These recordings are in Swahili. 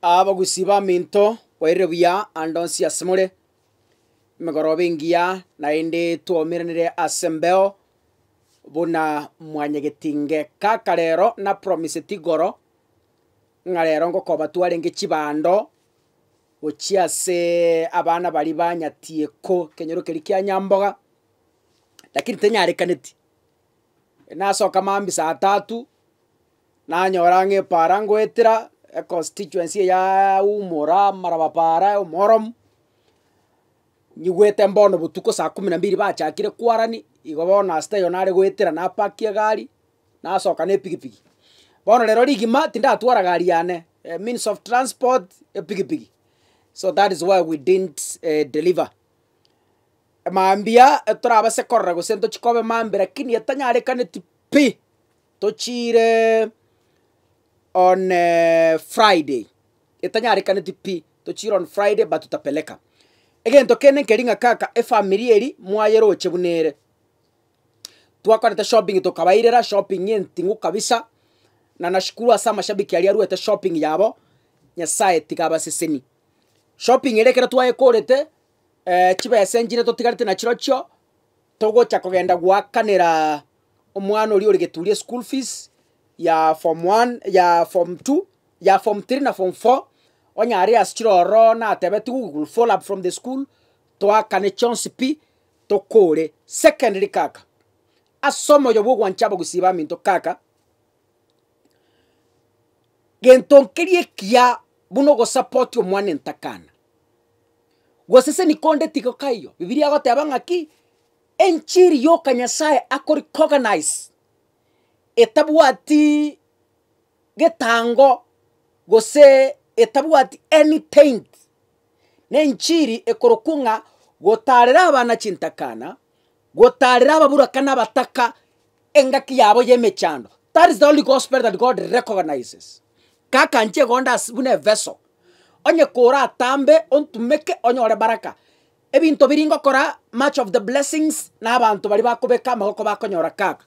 abagusiba minto waire buya andonsi asemore migoroba engiya naende twomiranire asembeo buna mwanyegetinge kaka rero na promise tigoro ngarero rero ngokoba twarenge chibando gochi ase abana bari banyatie ko kenyoro keri kia nyamboga lakini tenyarekaneti nasoka mambi saa tatu nanyora ng'epara ngoetera a constituency ya umura marabapara morom nyigwete mbono butuko saa kumi na mbili bachakire kwarani igo bono asta yo nare gwitira napakia gari nacoka na epigipigi bono rero rigima tindatwara gari yane a eh, means of transport epigipigi eh, so that is why we didn't uh, deliver mambia torabasekorera gose ntochikobe mambira kini yatanyarekaneti pi tochire on uh, Friday itanyarikaniti pi tuchira on Friday but tutapeleka egento kene keringa kaka efamily eri mwayeroche bunere twakorete shopping tukabairera shopping yentingu kabisa na nashukuru asa mashabiki aria ruete shopping yabo nyasaye tigabaseseni shopping erekera twayekorete eh, chibese njine totigarete na chio togocha kogenda gwakanira omwana ori ori geturie school fees ya form 1 ya form 2 ya form 3 na form 4 onyari ro na atebe google follow up from the school twakane chance pi tokore secondary kaka asomo yo nchabo gusiba minto kaka gento nkerie kia buno go support ntakana entakana gosese nikonde tigo kaiyo bibilia goteba ng'aki enchiri yoka nyasaye akori cognize etabwati getango gose etabwati anything nenchiri ekorokunga gotarera abana chintakana gotarera kana bataka engaki yabo yemechando that is the only gospel that god recognizes kakanche gonda asibune vessel onye kora atambe ontumeke onyore baraka ebinto biringokora much of the blessings abantu bali bakobeka amagoko bakonyora kaka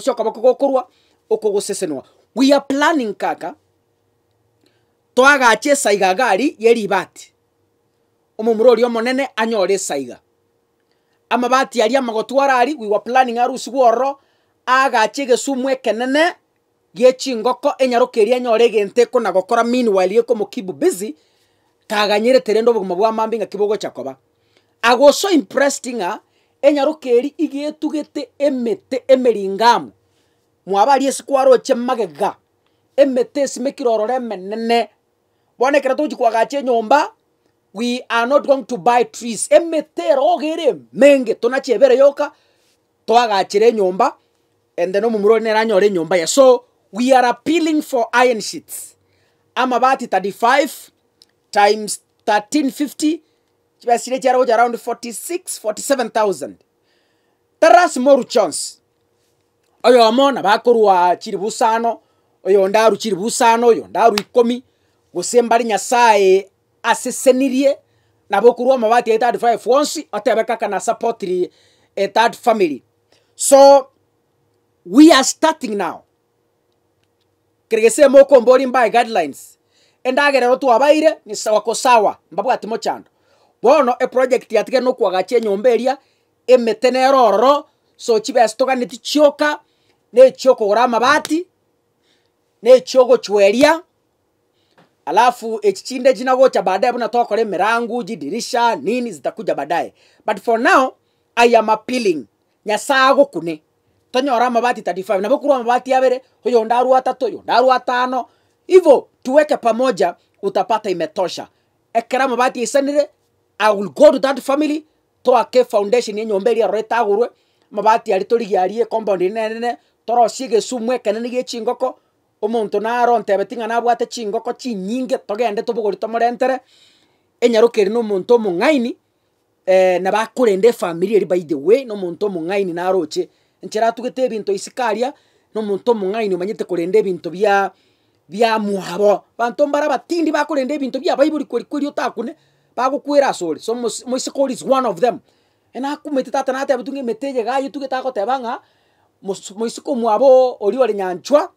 gocoka boko gokorwa okogosesenwa we are planning kaka twagacha esaiga agari yeribati omomura oria omonene anyore esaiga amabati ari amagotwara ari we were planning arusi bwororo agacha egesumu ekenene giechingoko enyarokeria enyore egente ekona gokora meanwhile ekomokibu busy kaganyerete rende obogima bwa mambe chakoba i koba agoso impressed ing'a enyarukeri igätugätä emete emeringam mwabari esikwaro chemagega magega emete esime kirorora emenene bono ekero tochikwagacha enyomba we are not going to buy trees emete rogere menge tonache ebere yoka twagachire enyomba and then omumuro neranyora enyomba ya so we are appealing for iron sheets amabati 35 times 1350 chibasile charawo cha around 46 47000 taras moru chance oyo amo nabakorwa chiri busano oyo ndaru chiri busano oyo ndaru ikomi gose mbari nyasaye asesenirie nabo kurwa mabati ya third five onsi atebeka kana supportri a eh, third family so we are starting now moko mbori mbae guidelines endagerero twabaire ni kosawa sawa mbabwatimo chando bono e project yatige no kwa gache nyombe ria emetene roro so chibe astoga neti chioka ne chioko ora mabati ne chioko chweria alafu echinde jina gocha baadaye buna toka kore mirangu jidirisha nini zitakuja baadaye but for now i am appealing nyasago kune tonyo ora mabati 35 na bokuwa mabati yabere hoyo ndaru atatu yo ndaru atano hivyo tuweke pamoja utapata imetosha ekera mabati isenire i will go to that family twake foundation enyomberia rore tagurwe mabati ari turigiarie compound inenene torocie gĩcumu ekenene gĩa chingoko omonto narontebe ting'ana abwate chingoko chinyinge togende tobogori tomorentere enyarokeri na omonto omong'aini eh, na bakorenda efamili eri by the way na omonto omong'aini naroche enchera atugete ebinto isi karia na omonto omong'aini omanyete korenda ebinto bia bia mwabo banto mbara batindi bakorenda ebinto bia baibori kweri kweri otakune bagukwira asori so moisikori is one of them ena enakumete tata natebe tunge meteye gaye tuge tagoteba ng'a moisiko mwabo oria ore nyanchwa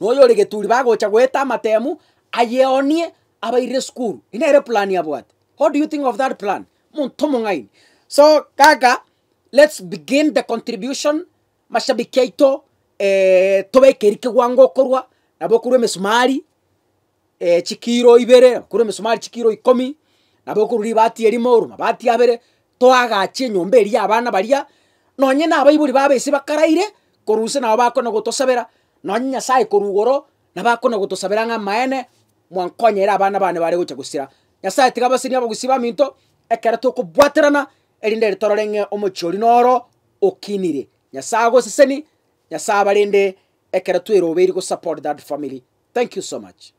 noyo ore geturi bagocha gweta amatemu ayeonie abaire skuru inere plan yabwate how do you think of that plan monto ngai so kaka let's begin the contribution mashabiki aito eh, tobekerike korwa nabokorwa emisumari eh, chikiro ibere nabokorwa mesumari chikiro ikomi nabokuru libati erimo oruma bati abere twagachia enyomba eria abana baria nonye na abaibori babese bakaraire koruse nabo bakona gotosabera nonye nyasaye korugoro nabakona gotosabera ng'a maene mwankonyera abana bane bare gocha gusira nyasaye tiga basini abagusiba minto ekere tokobwaterana erinde ritorore ng'e noro okinire nyasaye goseseni nyasaye abarinde ekere twerobeiri gosupport that family thank you so much